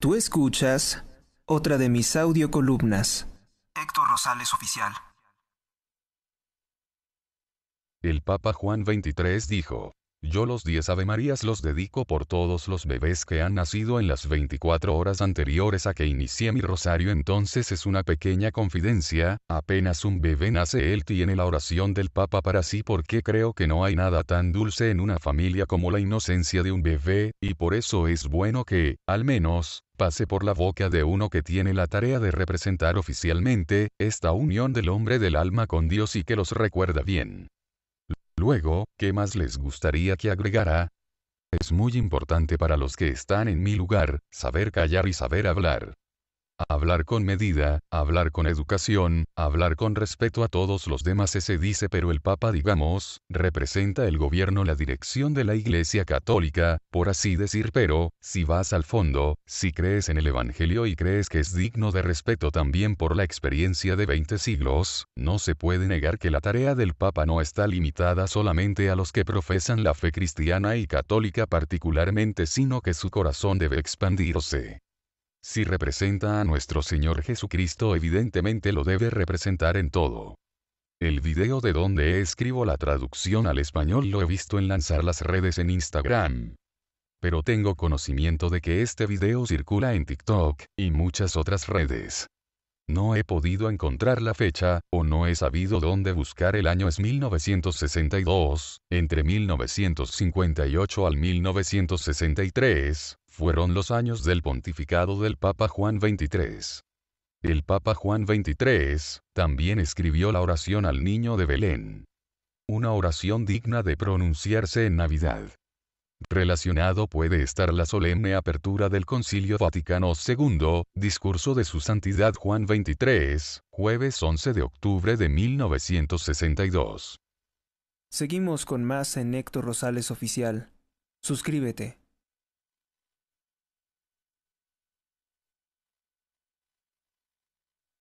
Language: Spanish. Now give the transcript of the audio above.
Tú escuchas otra de mis audiocolumnas, Héctor Rosales Oficial. El Papa Juan XXIII dijo, yo los 10 Avemarías los dedico por todos los bebés que han nacido en las 24 horas anteriores a que inicié mi rosario. Entonces es una pequeña confidencia, apenas un bebé nace él tiene la oración del Papa para sí porque creo que no hay nada tan dulce en una familia como la inocencia de un bebé, y por eso es bueno que, al menos, pase por la boca de uno que tiene la tarea de representar oficialmente, esta unión del hombre del alma con Dios y que los recuerda bien. Luego, ¿qué más les gustaría que agregara? Es muy importante para los que están en mi lugar, saber callar y saber hablar. Hablar con medida, hablar con educación, hablar con respeto a todos los demás se dice pero el Papa digamos, representa el gobierno la dirección de la Iglesia Católica, por así decir pero, si vas al fondo, si crees en el Evangelio y crees que es digno de respeto también por la experiencia de 20 siglos, no se puede negar que la tarea del Papa no está limitada solamente a los que profesan la fe cristiana y católica particularmente sino que su corazón debe expandirse si representa a nuestro Señor Jesucristo evidentemente lo debe representar en todo. El video de donde escribo la traducción al español lo he visto en lanzar las redes en Instagram. Pero tengo conocimiento de que este video circula en TikTok y muchas otras redes. No he podido encontrar la fecha, o no he sabido dónde buscar el año es 1962, entre 1958 al 1963, fueron los años del pontificado del Papa Juan XXIII. El Papa Juan XXIII también escribió la oración al niño de Belén. Una oración digna de pronunciarse en Navidad. Relacionado puede estar la solemne apertura del Concilio Vaticano II, discurso de su Santidad Juan XXIII, jueves 11 de octubre de 1962. Seguimos con más en Héctor Rosales Oficial. Suscríbete.